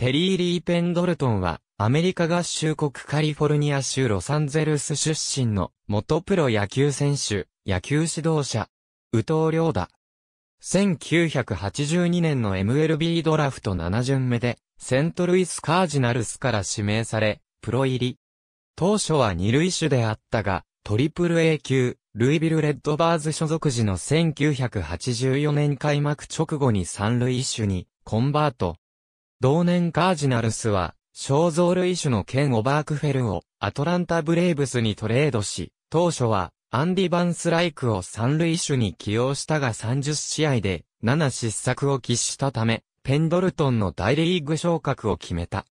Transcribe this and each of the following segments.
テリー・リー・ペンドルトンは、アメリカ合衆国カリフォルニア州ロサンゼルス出身の元プロ野球選手、野球指導者、宇藤良だ。1982年の MLB ドラフト7巡目で、セントルイスカージナルスから指名され、プロ入り。当初は二塁手であったが、トリプル A 級、ルイビル・レッドバーズ所属時の1984年開幕直後に三塁手にコンバート、同年カージナルスは、肖像類種のケン・オバークフェルをアトランタ・ブレーブスにトレードし、当初はアンディ・バンスライクを三類種に起用したが30試合で7失策を喫したため、ペンドルトンの大リーグ昇格を決めた。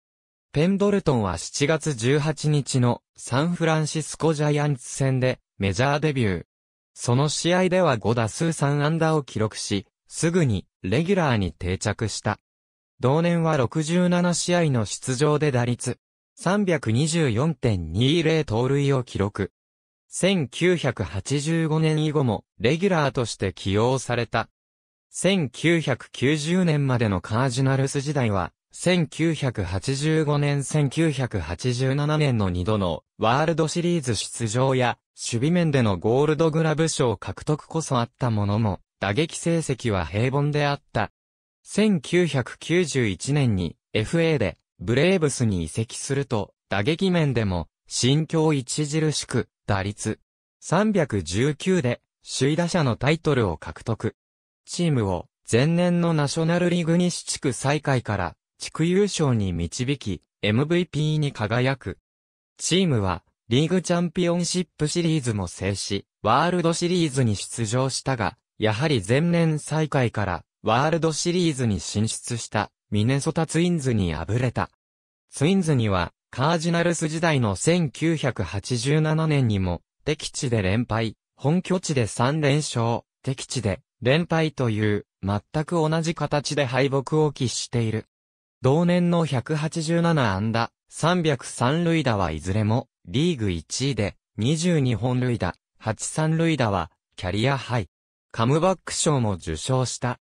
ペンドルトンは7月18日のサンフランシスコジャイアンツ戦でメジャーデビュー。その試合では5打数3安打を記録し、すぐにレギュラーに定着した。同年は67試合の出場で打率324.20盗塁を記録。1985年以後もレギュラーとして起用された。1990年までのカージナルス時代は、1985年1987年の2度のワールドシリーズ出場や守備面でのゴールドグラブ賞獲得こそあったものも打撃成績は平凡であった。1991年に FA でブレーブスに移籍すると、打撃面でも、心境著しく、打率319で、首位打者のタイトルを獲得。チームを、前年のナショナルリーグ西地区最下位から、地区優勝に導き、MVP に輝く。チームは、リーグチャンピオンシップシリーズも制し、ワールドシリーズに出場したが、やはり前年最下位から、ワールドシリーズに進出したミネソタツインズに敗れた。ツインズにはカージナルス時代の1987年にも敵地で連敗、本拠地で3連勝、敵地で連敗という全く同じ形で敗北を喫している。同年の187安打、303塁打はいずれもリーグ1位で22本塁打、8三塁打はキャリアハイ。カムバック賞も受賞した。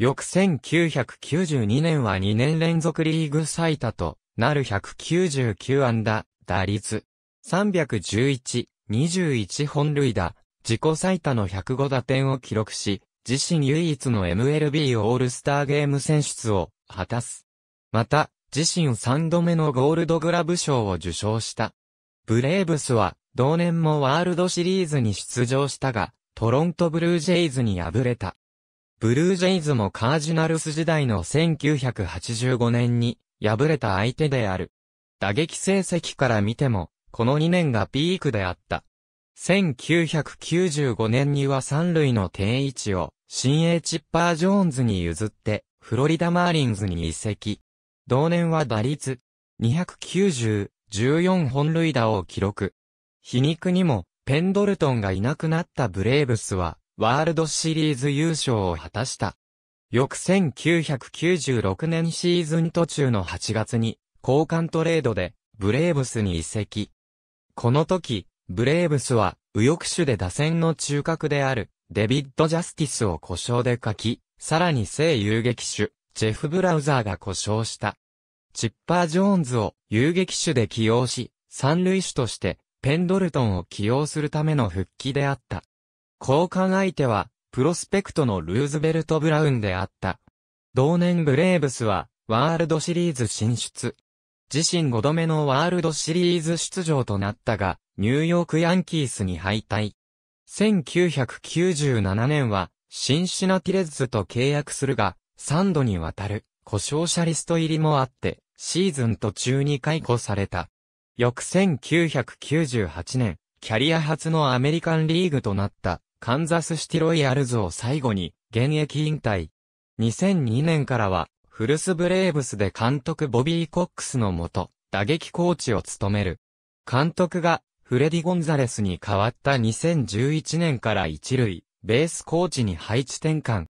翌1992年は2年連続リーグ最多となる199安打、打率311、21本塁打、自己最多の105打点を記録し、自身唯一の MLB オールスターゲーム選出を果たす。また、自身3度目のゴールドグラブ賞を受賞した。ブレーブスは、同年もワールドシリーズに出場したが、トロントブルージェイズに敗れた。ブルージェイズもカージナルス時代の1985年に敗れた相手である。打撃成績から見ても、この2年がピークであった。1995年には三塁の定位置を、新鋭チッパー・ジョーンズに譲って、フロリダ・マーリンズに移籍。同年は打率、290、14本塁打を記録。皮肉にも、ペンドルトンがいなくなったブレーブスは、ワールドシリーズ優勝を果たした。翌1996年シーズン途中の8月に、交換トレードで、ブレーブスに移籍。この時、ブレーブスは、右翼手で打線の中核である、デビッド・ジャスティスを故障で書き、さらに正遊撃手、ジェフ・ブラウザーが故障した。チッパー・ジョーンズを遊撃手で起用し、三塁手として、ペンドルトンを起用するための復帰であった。交換相手は、プロスペクトのルーズベルト・ブラウンであった。同年ブレーブスは、ワールドシリーズ進出。自身5度目のワールドシリーズ出場となったが、ニューヨークヤンキースに敗退。1997年は、シンシナティレッズと契約するが、3度にわたる、故障者リスト入りもあって、シーズン途中に解雇された。翌1998年、キャリア初のアメリカンリーグとなったカンザスシティロイヤルズを最後に現役引退。2002年からは、フルスブレーブスで監督ボビー・コックスのもと、打撃コーチを務める。監督が、フレディ・ゴンザレスに代わった2011年から一塁、ベースコーチに配置転換。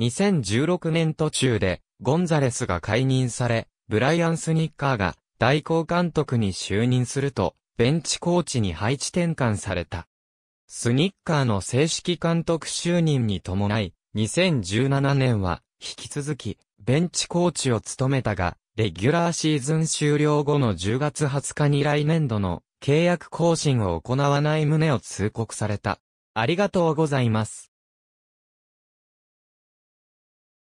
2016年途中で、ゴンザレスが解任され、ブライアン・スニッカーが代行監督に就任すると、ベンチコーチに配置転換された。スニッカーの正式監督就任に伴い、2017年は、引き続き、ベンチコーチを務めたが、レギュラーシーズン終了後の10月20日に来年度の契約更新を行わない旨を通告された。ありがとうございます。